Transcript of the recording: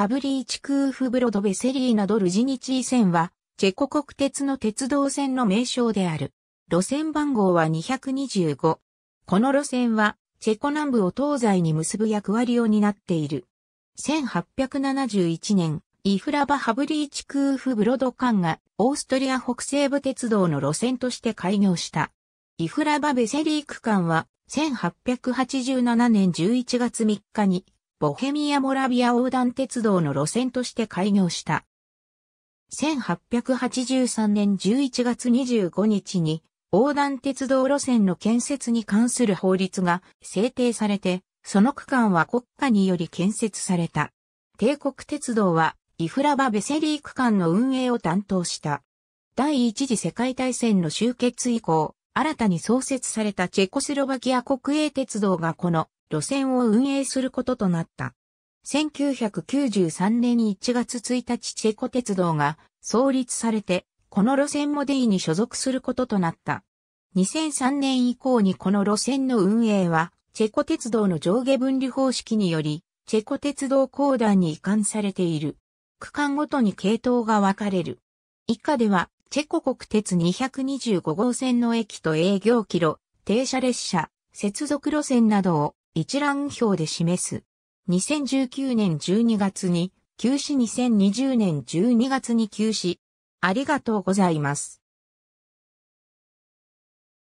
ハブリーチクーフブロドベセリーなどルジニチー線は、チェコ国鉄の鉄道線の名称である。路線番号は225。この路線は、チェコ南部を東西に結ぶ役割を担っている。1871年、イフラバ・ハブリーチクーフブロド間が、オーストリア北西部鉄道の路線として開業した。イフラバ・ベセリー区間は、1887年11月3日に、ボヘミア・モラビア横断鉄道の路線として開業した。1883年11月25日に横断鉄道路線の建設に関する法律が制定されて、その区間は国家により建設された。帝国鉄道はイフラバ・ベセリー区間の運営を担当した。第一次世界大戦の終結以降、新たに創設されたチェコスロバキア国営鉄道がこの路線を運営することとなった。1993年1月1日チェコ鉄道が創立されて、この路線もデイに所属することとなった。2003年以降にこの路線の運営は、チェコ鉄道の上下分離方式により、チェコ鉄道公団に移管されている。区間ごとに系統が分かれる。以下では、チェコ国鉄225号線の駅と営業キロ、停車列車、接続路線などを一覧表で示す。2019年12月に休止2020年12月に休止。ありがとうございます。